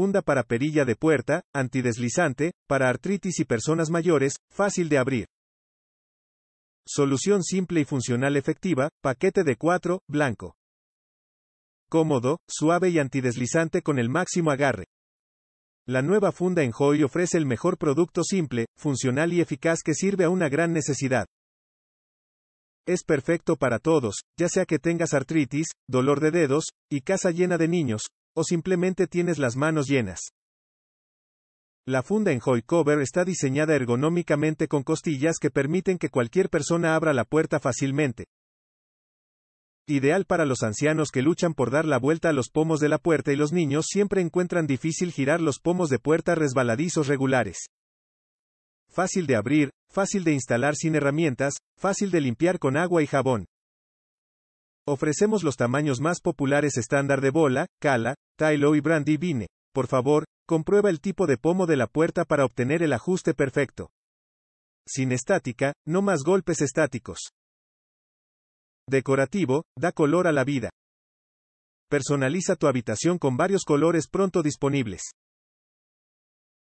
Funda para perilla de puerta, antideslizante, para artritis y personas mayores, fácil de abrir. Solución simple y funcional efectiva, paquete de 4, blanco. Cómodo, suave y antideslizante con el máximo agarre. La nueva funda en Joy ofrece el mejor producto simple, funcional y eficaz que sirve a una gran necesidad. Es perfecto para todos, ya sea que tengas artritis, dolor de dedos, y casa llena de niños, o simplemente tienes las manos llenas. La funda en Hoy Cover está diseñada ergonómicamente con costillas que permiten que cualquier persona abra la puerta fácilmente. Ideal para los ancianos que luchan por dar la vuelta a los pomos de la puerta y los niños siempre encuentran difícil girar los pomos de puerta resbaladizos regulares. Fácil de abrir, fácil de instalar sin herramientas, fácil de limpiar con agua y jabón. Ofrecemos los tamaños más populares estándar de bola, cala, Tylo y brandy vine. Por favor, comprueba el tipo de pomo de la puerta para obtener el ajuste perfecto. Sin estática, no más golpes estáticos. Decorativo, da color a la vida. Personaliza tu habitación con varios colores pronto disponibles.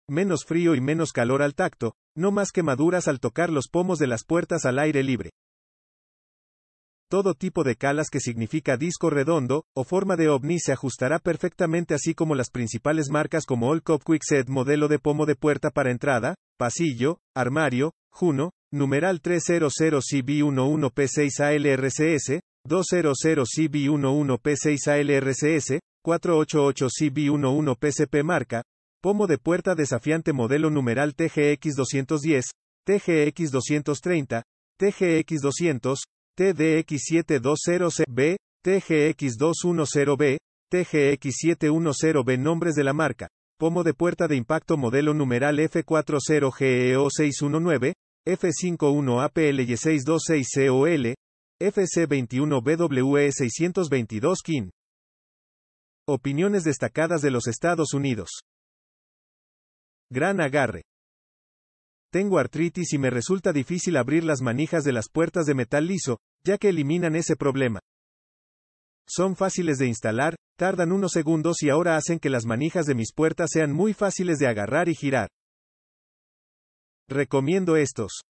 Menos frío y menos calor al tacto, no más quemaduras al tocar los pomos de las puertas al aire libre. Todo tipo de calas que significa disco redondo, o forma de ovni se ajustará perfectamente así como las principales marcas como All Cop Set modelo de pomo de puerta para entrada, pasillo, armario, Juno, numeral 300CB11P6ALRCS, 200CB11P6ALRCS, 488CB11PCP marca, pomo de puerta desafiante modelo numeral TGX210, TGX230, TGX200, TDX720CB, TGX210B, TGX710B Nombres de la marca. Pomo de puerta de impacto modelo numeral F40GEO619, F51APLY626COL, FC21BWE622KIN. Opiniones destacadas de los Estados Unidos. Gran agarre. Tengo artritis y me resulta difícil abrir las manijas de las puertas de metal liso, ya que eliminan ese problema. Son fáciles de instalar, tardan unos segundos y ahora hacen que las manijas de mis puertas sean muy fáciles de agarrar y girar. Recomiendo estos.